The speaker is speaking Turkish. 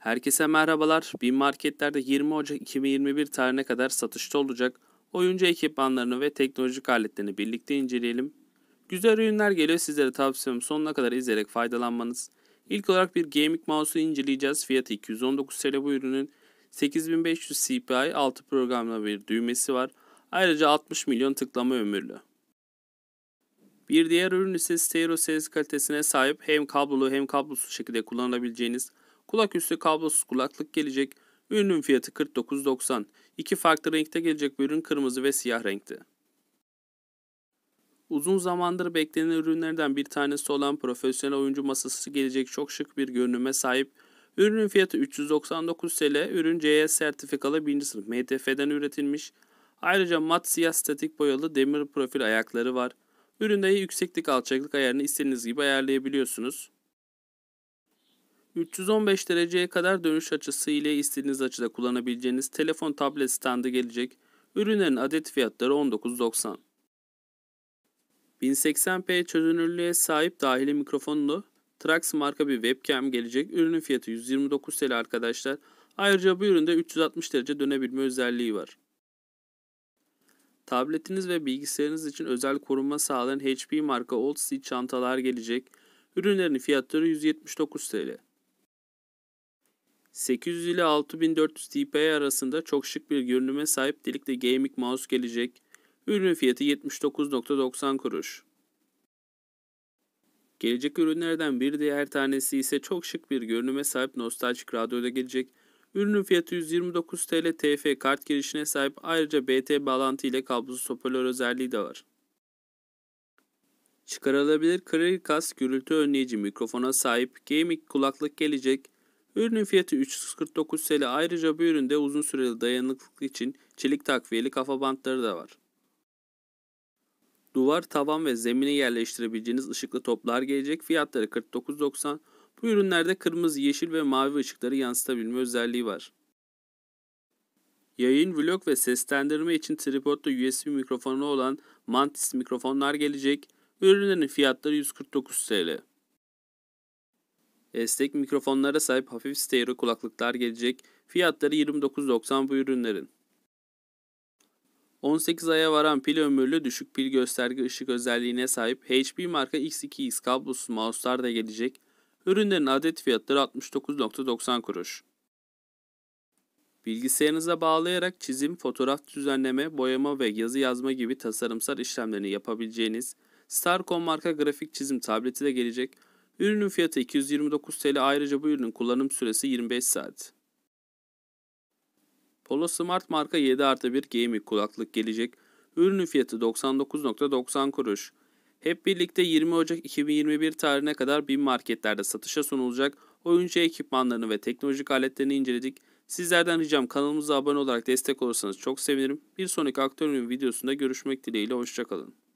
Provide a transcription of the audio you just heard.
Herkese merhabalar. Bin marketlerde 20 Ocak 2021 tarihine kadar satışta olacak oyuncu ekipmanlarını ve teknolojik aletlerini birlikte inceleyelim. Güzel ürünler geliyor sizlere tavsiyem sonuna kadar izleyerek faydalanmanız. İlk olarak bir gaming mouse'u inceleyeceğiz. Fiyatı 219 TL bu ürünün. 8500 CPI 6 programla bir düğmesi var. Ayrıca 60 milyon tıklama ömürlü. Bir diğer ürün ise stereo ses kalitesine sahip hem kablolu hem kablosuz şekilde kullanılabileceğiniz Kulak üstü kablosuz kulaklık gelecek. Ürünün fiyatı 49.90. İki farklı renkte gelecek bir ürün kırmızı ve siyah renkte. Uzun zamandır beklenen ürünlerden bir tanesi olan profesyonel oyuncu masası gelecek çok şık bir görünüme sahip. Ürünün fiyatı 399 TL, ürün CS e sertifikalı 1. sınıf MTF'den üretilmiş. Ayrıca mat siyah statik boyalı demir profil ayakları var. Üründe yükseklik alçaklık ayarını istediğiniz gibi ayarlayabiliyorsunuz. 315 dereceye kadar dönüş açısı ile istediğiniz açıda kullanabileceğiniz telefon tablet standı gelecek. Ürünlerin adet fiyatları 19.90. 1080p çözünürlüğe sahip dahili mikrofonlu Trax marka bir webcam gelecek. Ürünün fiyatı 129 TL arkadaşlar. Ayrıca bu üründe 360 derece dönebilme özelliği var. Tabletiniz ve bilgisayarınız için özel koruma sağlayan HP marka Old Sea çantalar gelecek. Ürünlerin fiyatları 179 TL. 800 ile 6400 TPI arasında çok şık bir görünüme sahip delikli gaming mouse gelecek. Ürün fiyatı 79.90 kuruş. Gelecek ürünlerden bir diğer tanesi ise çok şık bir görünüme sahip nostaljik radyoda gelecek. Ürünün fiyatı 129 TL TF kart girişine sahip ayrıca BT bağlantı ile kablosuz hoparlör özelliği de var. Çıkarılabilir Kralikas gürültü önleyici mikrofona sahip gaming kulaklık gelecek. Ürünün fiyatı 349 TL. Ayrıca bu üründe uzun süreli dayanıklılık için çelik takviyeli kafa bantları da var. Duvar, tavan ve zemine yerleştirebileceğiniz ışıklı toplar gelecek. Fiyatları 49.90. Bu ürünlerde kırmızı, yeşil ve mavi ışıkları yansıtabilme özelliği var. Yayın, vlog ve seslendirme için tripodlu USB mikrofonu olan Mantis mikrofonlar gelecek. Ürünlerin fiyatları 149 TL. Esnek mikrofonlara sahip hafif stereo kulaklıklar gelecek. Fiyatları 29.90 bu ürünlerin. 18 aya varan pil ömürlü düşük pil gösterge ışık özelliğine sahip HP marka X2X kablosuz mouse'lar da gelecek. Ürünlerin adet fiyatları 69.90 kuruş. Bilgisayarınıza bağlayarak çizim, fotoğraf düzenleme, boyama ve yazı yazma gibi tasarımsal işlemlerini yapabileceğiniz Starcom marka grafik çizim tableti de gelecek. Ürünün fiyatı 229 TL ayrıca bu ürünün kullanım süresi 25 saat. Polo Smart marka 7 artı 1 gaming kulaklık gelecek. Ürünün fiyatı 99.90 kuruş. Hep birlikte 20 Ocak 2021 tarihine kadar bin marketlerde satışa sunulacak oyuncu ekipmanlarını ve teknolojik aletlerini inceledik. Sizlerden ricam kanalımıza abone olarak destek olursanız çok sevinirim. Bir sonraki aktörünün videosunda görüşmek dileğiyle hoşçakalın.